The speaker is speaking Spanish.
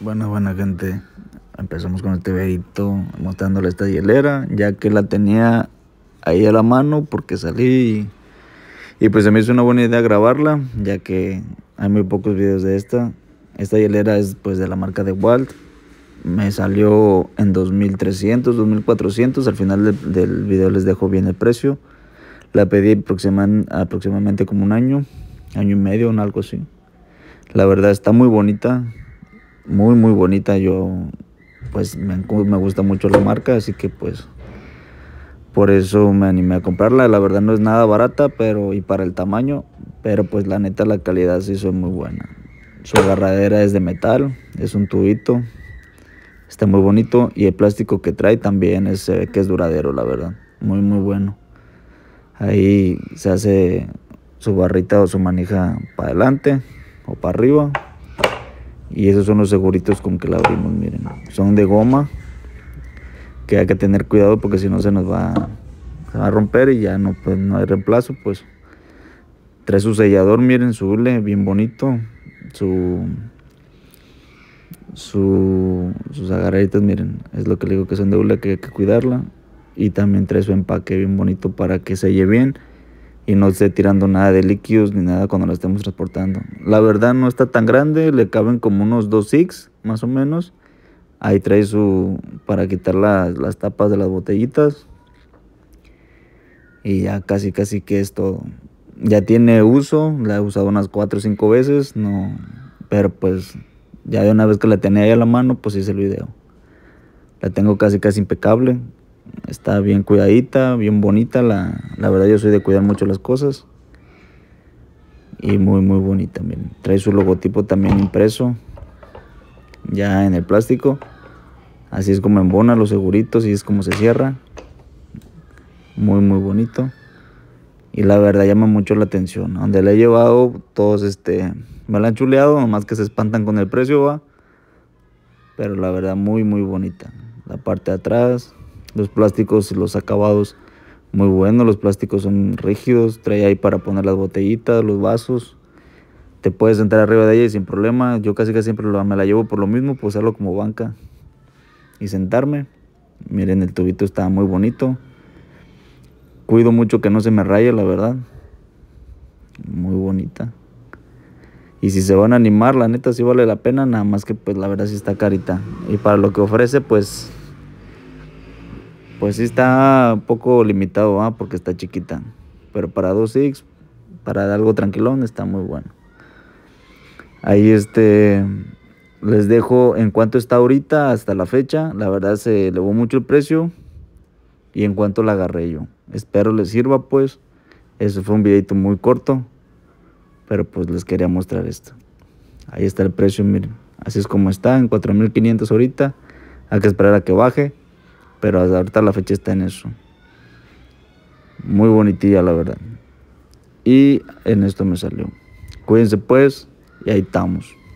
Bueno, buena gente, empezamos con este verito, mostrándole esta hielera, ya que la tenía ahí a la mano porque salí y, y, pues se me hizo una buena idea grabarla, ya que hay muy pocos videos de esta. Esta hielera es pues de la marca de Walt. Me salió en 2300, 2400. Al final del video les dejo bien el precio. La pedí aproximan, aproximadamente como un año, año y medio, o algo así. La verdad está muy bonita muy, muy bonita. Yo, pues, me, gusta mucho la marca, así que, pues, por eso me animé a comprarla. La verdad no es nada barata, pero y para el tamaño, pero pues la neta la calidad sí es muy buena. Su agarradera es de metal, es un tubito, está muy bonito y el plástico que trae también es que es duradero, la verdad, muy muy bueno. Ahí se hace su barrita o su manija para adelante o para arriba y esos son los seguritos con que la abrimos, miren. Son de goma, que hay que tener cuidado porque si no se nos va, a romper y ya no, pues, no hay reemplazo, pues. Trae su sellador, miren, su hule, bien bonito. Su, su, sus agarraditas, miren, es lo que le digo que son de hule, que hay que cuidarla. Y también trae su empaque bien bonito para que selle bien y no esté tirando nada de líquidos ni nada cuando la estemos transportando. La verdad no está tan grande, le caben como unos dos six más o menos. Ahí trae su para quitar las, las tapas de las botellitas. Y ya casi casi que es todo. Ya tiene uso, la he usado unas cuatro o cinco veces, no, pero pues ya de una vez que la tenía ahí a la mano, pues hice el video. La tengo casi casi impecable. Está bien cuidadita, bien bonita. La, verdad yo soy de cuidar mucho las cosas. Y muy, muy bonita. también. Trae su logotipo también impreso. Ya en el plástico. Así es como embona los seguritos y es como se cierra. Muy, muy bonito. Y la verdad llama mucho la atención. Donde la he llevado, todos este, me la han chuleado, más que se espantan con el precio, va. Pero la verdad, muy, muy bonita. La parte de atrás, los plásticos, y los acabados, muy buenos. Los plásticos son rígidos. Trae ahí para poner las botellitas, los vasos. Te puedes sentar arriba de ella y sin problema. Yo casi que siempre me la llevo por lo mismo, pues usarlo como banca y sentarme. Miren, el tubito está muy bonito. Cuido mucho que no se me raye, la verdad. Muy bonita. Y si se van a animar, la neta sí vale la pena, nada más que pues la verdad sí está carita. Y para lo que ofrece, pues pues sí está un poco limitado, porque está chiquita. Pero para 2X, para algo tranquilón, está muy bueno. Ahí este les dejo en cuanto está ahorita hasta la fecha. La verdad se elevó mucho el precio y en cuanto la agarré yo. Espero les sirva pues. Eso fue un videito muy corto, pero pues les quería mostrar esto. Ahí está el precio, miren. Así es como está, en 4.500 ahorita. Hay que esperar a que baje. Pero hasta ahorita la fecha está en eso. Muy bonitilla, la verdad. Y en esto me salió. Cuídense pues y ahí estamos.